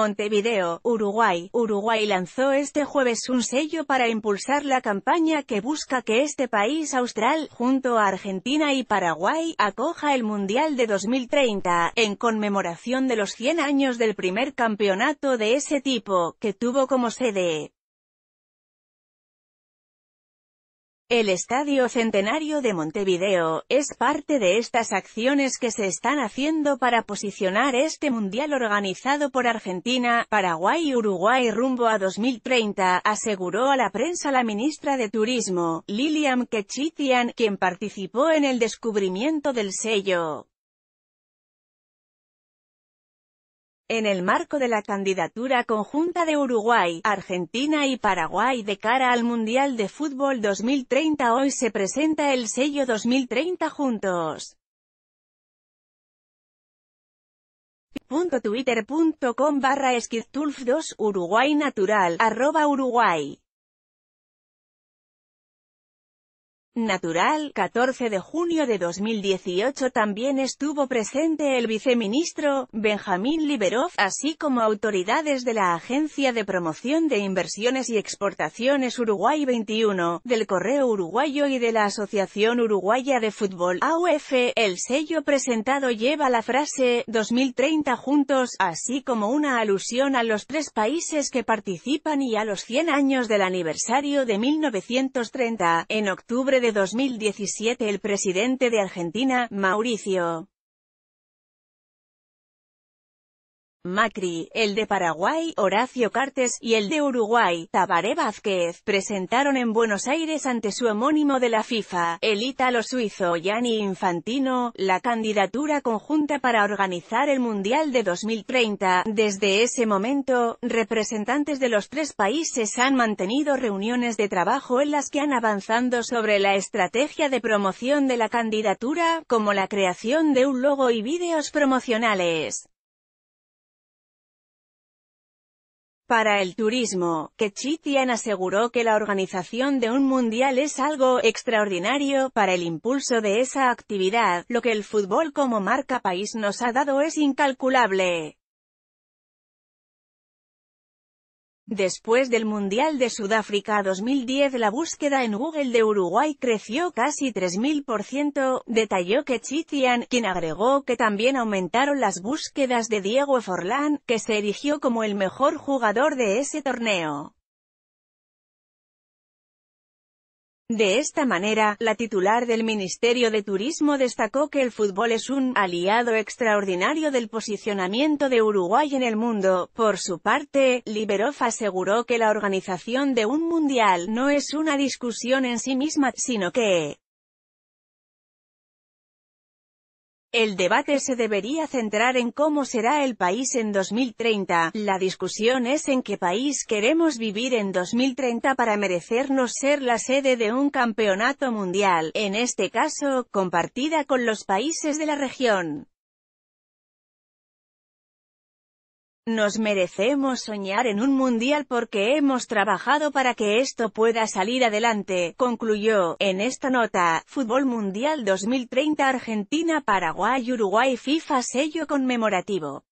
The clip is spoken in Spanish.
Montevideo, Uruguay. Uruguay lanzó este jueves un sello para impulsar la campaña que busca que este país austral, junto a Argentina y Paraguay, acoja el Mundial de 2030, en conmemoración de los 100 años del primer campeonato de ese tipo, que tuvo como sede El Estadio Centenario de Montevideo, es parte de estas acciones que se están haciendo para posicionar este Mundial organizado por Argentina, Paraguay y Uruguay rumbo a 2030, aseguró a la prensa la ministra de Turismo, Lilian Kechitian, quien participó en el descubrimiento del sello. en el marco de la candidatura conjunta de Uruguay, Argentina y Paraguay de cara al Mundial de Fútbol 2030 hoy se presenta el sello 2030 juntos. Twitter.com barra 2 Uruguay Uruguay Natural, 14 de junio de 2018 también estuvo presente el viceministro, Benjamín Liberov, así como autoridades de la Agencia de Promoción de Inversiones y Exportaciones Uruguay 21, del Correo Uruguayo y de la Asociación Uruguaya de Fútbol, AUF. El sello presentado lleva la frase, 2030 juntos, así como una alusión a los tres países que participan y a los 100 años del aniversario de 1930, en octubre de 2017 el presidente de Argentina, Mauricio Macri, el de Paraguay, Horacio Cartes, y el de Uruguay, Tabaré Vázquez, presentaron en Buenos Aires ante su homónimo de la FIFA, el ítalo suizo Gianni Infantino, la candidatura conjunta para organizar el Mundial de 2030. Desde ese momento, representantes de los tres países han mantenido reuniones de trabajo en las que han avanzado sobre la estrategia de promoción de la candidatura, como la creación de un logo y vídeos promocionales. para el turismo, que Chitian aseguró que la organización de un mundial es algo extraordinario para el impulso de esa actividad, lo que el fútbol como marca país nos ha dado es incalculable. Después del Mundial de Sudáfrica 2010 la búsqueda en Google de Uruguay creció casi 3.000%, detalló que Chitian, quien agregó que también aumentaron las búsquedas de Diego Forlán, que se erigió como el mejor jugador de ese torneo. De esta manera, la titular del Ministerio de Turismo destacó que el fútbol es un aliado extraordinario del posicionamiento de Uruguay en el mundo. Por su parte, Liberoff aseguró que la organización de un mundial no es una discusión en sí misma, sino que El debate se debería centrar en cómo será el país en 2030, la discusión es en qué país queremos vivir en 2030 para merecernos ser la sede de un campeonato mundial, en este caso, compartida con los países de la región. Nos merecemos soñar en un mundial porque hemos trabajado para que esto pueda salir adelante, concluyó, en esta nota, Fútbol Mundial 2030 Argentina Paraguay Uruguay FIFA sello conmemorativo.